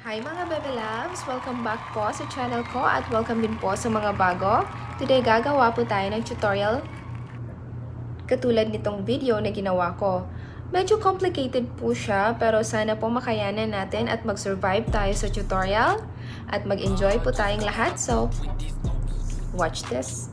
Hi mga Bebe Loves! Welcome back po sa channel ko at welcome din po sa mga bago. Today gagawa po tayo ng tutorial katulad nitong video na ginawa ko. Medyo complicated po siya pero sana po makayanan natin at mag-survive tayo sa tutorial at mag-enjoy po tayong lahat. So, watch this!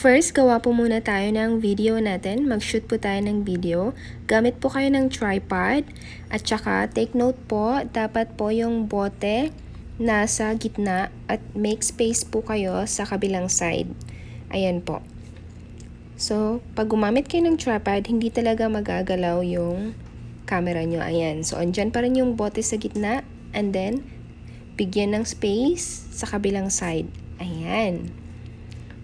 First, gawa po muna tayo ng video natin. Mag-shoot po tayo ng video. Gamit po kayo ng tripod. At saka, take note po, dapat po yung bote nasa gitna at make space po kayo sa kabilang side. Ayan po. So, pag gumamit kayo ng tripod, hindi talaga magagalaw yung camera nyo. Ayan. So, andyan pa rin yung bote sa gitna. And then, bigyan ng space sa kabilang side. Ayan.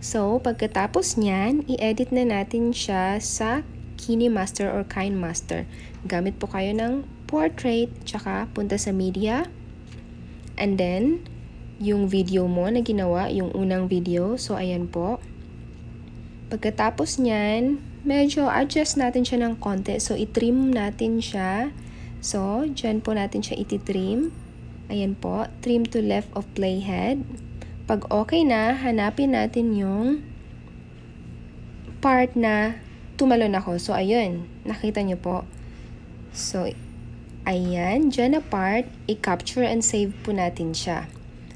So, pagkatapos niyan, i-edit na natin siya sa KineMaster or KineMaster. Gamit po kayo ng portrait, tsaka punta sa media. And then, yung video mo na ginawa, yung unang video. So, ayan po. Pagkatapos niyan, medyo adjust natin siya ng konti. So, itrim natin siya. So, dyan po natin siya ititrim. Ayan po, trim to left of playhead. Pag okay na, hanapin natin yung part na tumalon ako. So, ayun. Nakita nyo po. So, ayan. Diyan na part, i-capture and save po natin siya.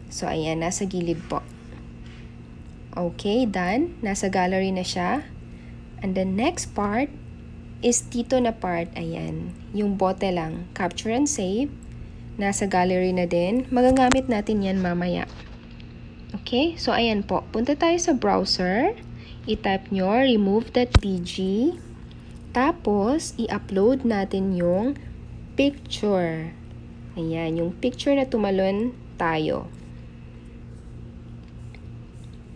So, ayan. Nasa gilid po. Okay, done. Nasa gallery na siya. And the next part is dito na part. Ayan. Yung bote lang. Capture and save. Nasa gallery na din. Magagamit natin yan mamaya. Okay, so ayan po. Punta tayo sa browser. I-type nyo remove that remove.pg. Tapos, i-upload natin yung picture. Ayan, yung picture na tumalon tayo.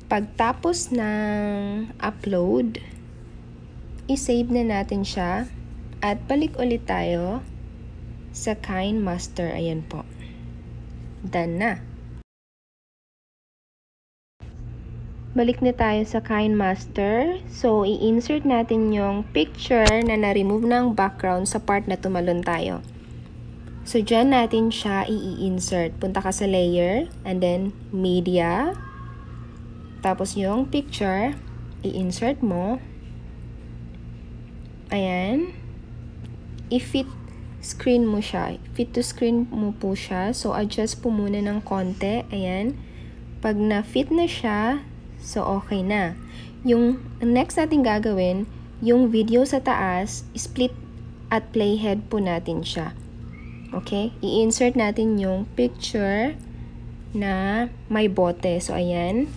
Pagtapos ng upload, i-save na natin siya. At balik ulit tayo sa Kind Ayan po. Done na. Balik na tayo sa Master. So, i-insert natin yung picture na na-remove ng background sa part na tumalon tayo. So, dyan natin siya i-insert. Punta ka sa layer, and then media. Tapos yung picture, i-insert mo. Ayan. I-fit screen mo siya. Fit to screen mo po siya. So, adjust po muna ng konti. Ayan. Pag na-fit na siya, So, okay na. Yung next natin gagawin, yung video sa taas, split at playhead po natin siya. Okay? I-insert natin yung picture na may bote. So, ayan.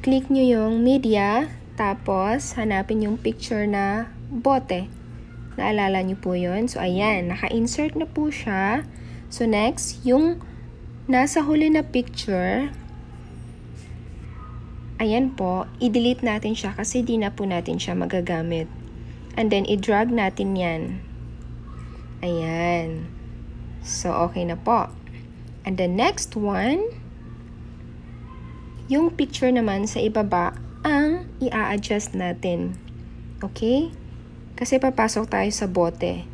Click nyo yung media, tapos hanapin yung picture na bote. Naalala nyo po yun? So, ayan. Naka-insert na po siya. So, next, yung Nasa huli na picture, ayan po, i-delete natin siya kasi di na po natin siya magagamit. And then, i-drag natin yan. Ayan. So, okay na po. And the next one, yung picture naman sa ibaba ang i-adjust natin. Okay? Kasi papasok tayo sa bote.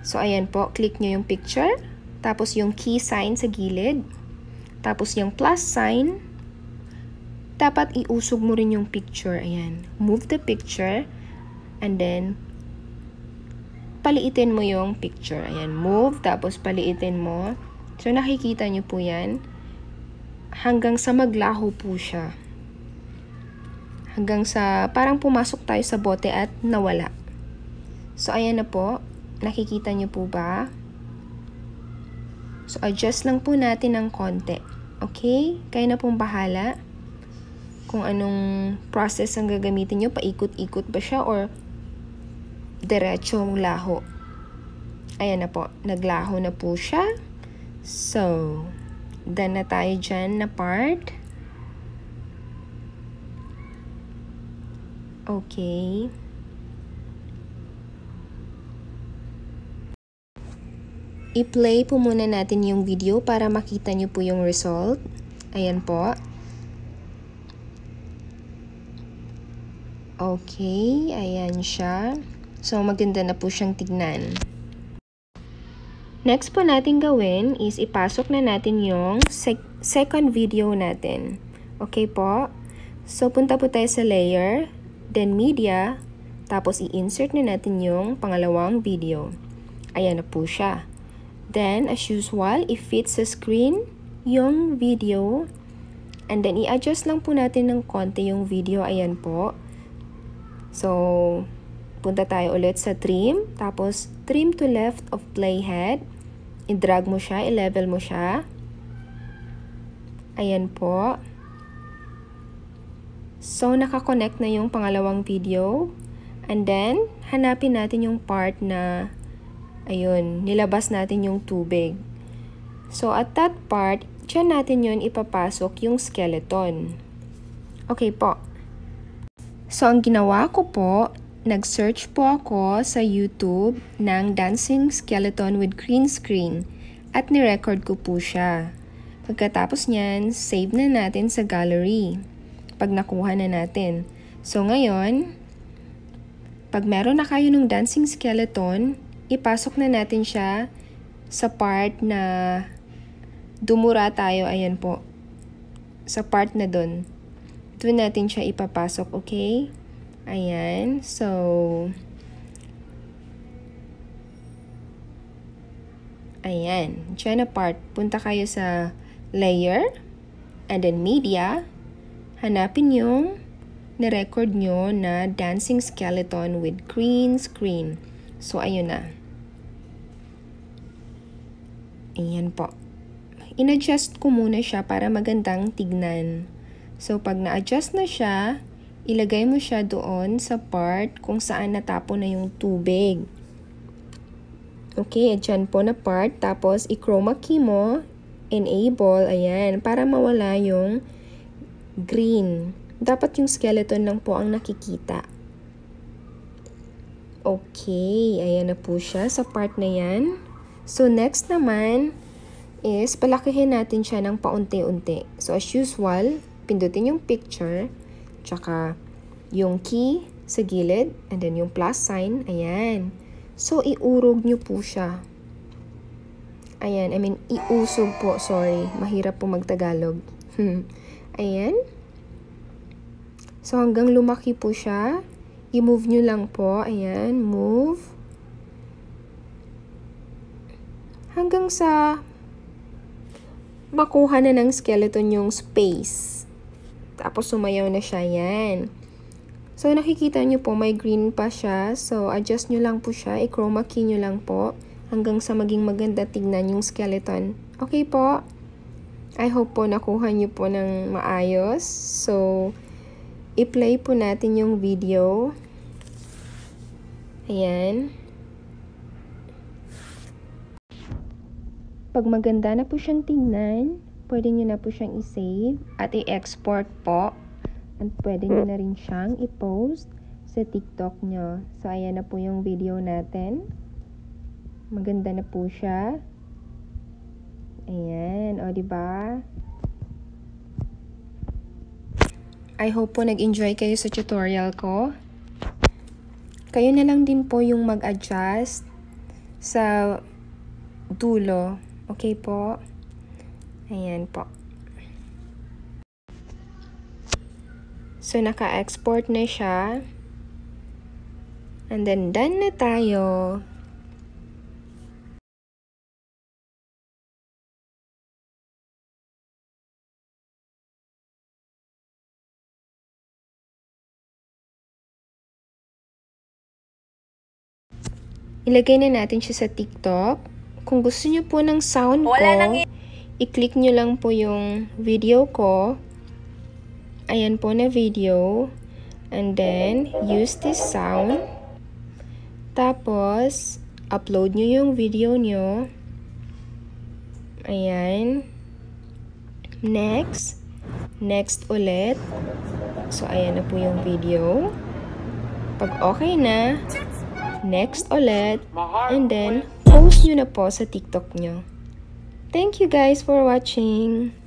So, ayan po. Click nyo yung picture. Tapos yung key sign sa gilid. Tapos yung plus sign. Dapat iusog mo rin yung picture. Ayan. Move the picture. And then, paliitin mo yung picture. Ayan. Move. Tapos paliitin mo. So, nakikita nyo po yan. Hanggang sa maglaho po siya. Hanggang sa parang pumasok tayo sa bote at nawala. So, ayan na po. Nakikita nyo po ba? So, adjust lang po natin ng konti. Okay? Kayo na pong bahala kung anong process ang gagamitin nyo. Paikot-ikot ba siya or diretsong laho? Ayan na po. Naglaho na po siya. So, done na tayo dyan na part. Okay. I-play po muna natin yung video para makita nyo po yung result. Ayan po. Okay, ayan siya. So, maganda na po siyang tignan. Next po natin gawin is ipasok na natin yung sec second video natin. Okay po? So, punta po tayo sa layer, then media, tapos i-insert na natin yung pangalawang video. Ayan na po siya. Then, as usual, i-fit sa screen yung video. And then, i-adjust lang po natin ng konti yung video. Ayan po. So, punta tayo ulit sa trim. Tapos, trim to left of playhead. I-drag mo siya, i-level mo siya. Ayan po. So, nakakonect na yung pangalawang video. And then, hanapin natin yung part na Ayun, nilabas natin yung tubig. So, at that part, dyan natin yon ipapasok yung skeleton. Okay po. So, ang ginawa ko po, nag-search po ako sa YouTube ng Dancing Skeleton with Green Screen at ni-record ko po siya. Pagkatapos niyan, save na natin sa gallery pag nakuha na natin. So ngayon, pag meron na kayo ng dancing skeleton, ipasok na natin siya sa part na dumura tayo. Ayan po. Sa part na dun. Doon natin siya ipapasok, okay? Ayan. So, ayan. Diyan na part. Punta kayo sa layer and then media. Hanapin yung na-record nyo na dancing skeleton with green screen. So, ayun na. Ayan po. In-adjust ko muna siya para magandang tignan. So, pag na-adjust na siya, ilagay mo siya doon sa part kung saan natapon na yung tubig. Okay, dyan po na part. Tapos, i-chroma key mo, enable, ayan, para mawala yung green. Dapat yung skeleton lang po ang nakikita. Okay, ayan na po siya sa part na yan. So, next naman is palakihin natin siya ng paunti-unti. So, as usual, pindutin yung picture, tsaka yung key sa gilid, and then yung plus sign, ayan. So, iurog nyo po siya. Ayan, I mean, iusog po, sorry. Mahirap po magtagalog. ayan. So, hanggang lumaki po siya. I-move nyo lang po. Ayan, move. Hanggang sa makuha na ng skeleton yung space. Tapos sumayaw na siya. Ayan. So, nakikita nyo po, may green pa siya. So, adjust nyo lang po siya. I-chroma key nyo lang po. Hanggang sa maging maganda tignan yung skeleton. Okay po? I hope po nakuha nyo po ng maayos. So, i-play po natin yung video. Ayan. Pag maganda na po siyang tingnan, pwede nyo na po siyang i-save at i-export po. At pwede nyo na rin siyang i-post sa TikTok nyo. So, ayan na po yung video natin. Maganda na po siya. Ayan, o ba? Diba? I hope po nag-enjoy kayo sa tutorial ko kayo na lang din po yung mag-adjust sa dulo. Okay po? Ayan po. So, naka-export na siya. And then, done na tayo. Ilagay na natin siya sa TikTok. Kung gusto niyo po ng sound Wala ko, i-click niyo lang po yung video ko. Ayan po na video. And then, use this sound. Tapos, upload niyo yung video niyo. Ayan. Next. Next ulit. So, ayan na po yung video. Pag okay na, next ulit, and then post nyo na po sa TikTok nyo. Thank you guys for watching!